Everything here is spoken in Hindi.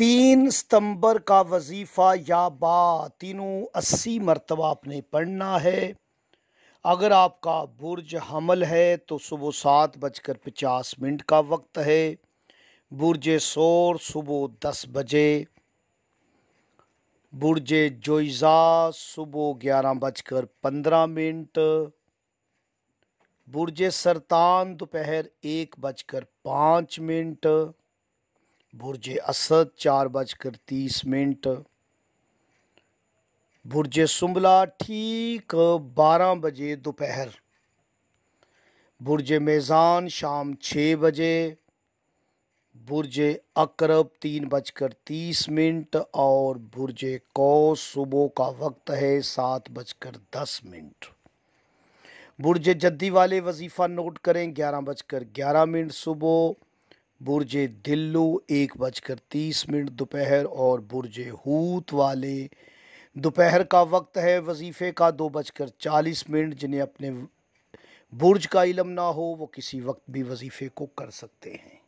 तीन सितंबर का वजीफ़ा या बा तीनों अस्सी मरतबा आपने पढ़ना है अगर आपका बुर्ज हमल है तो सुबह सात बजकर पचास मिनट का वक्त है बुर्ज शोर सुबह दस बजे बुर्ज जोइज़ा सुबह ग्यारह बजकर पंद्रह मिनट बुरज सरतान दोपहर एक बजकर पाँच मिनट बुरज असद चार बजकर तीस मिनट बुरज सुंबला ठीक बारह बजे दोपहर बुरज मेज़ान शाम छः बजे बुरज अकरब तीन बजकर तीस मिनट और बुरज कौ सुबह का वक्त है सात बजकर दस मिनट बुरज जद्दी वाले वजीफ़ा नोट करें ग्यारह बजकर ग्यारह मिनट सुबह बुरज दिल्लू एक बजकर तीस मिनट दोपहर और बुरज हूत वाले दोपहर का वक्त है वजीफ़े का दो बजकर चालीस मिनट जिन्हें अपने बुरज का इलम ना हो वो किसी वक्त भी वजीफ़े को कर सकते हैं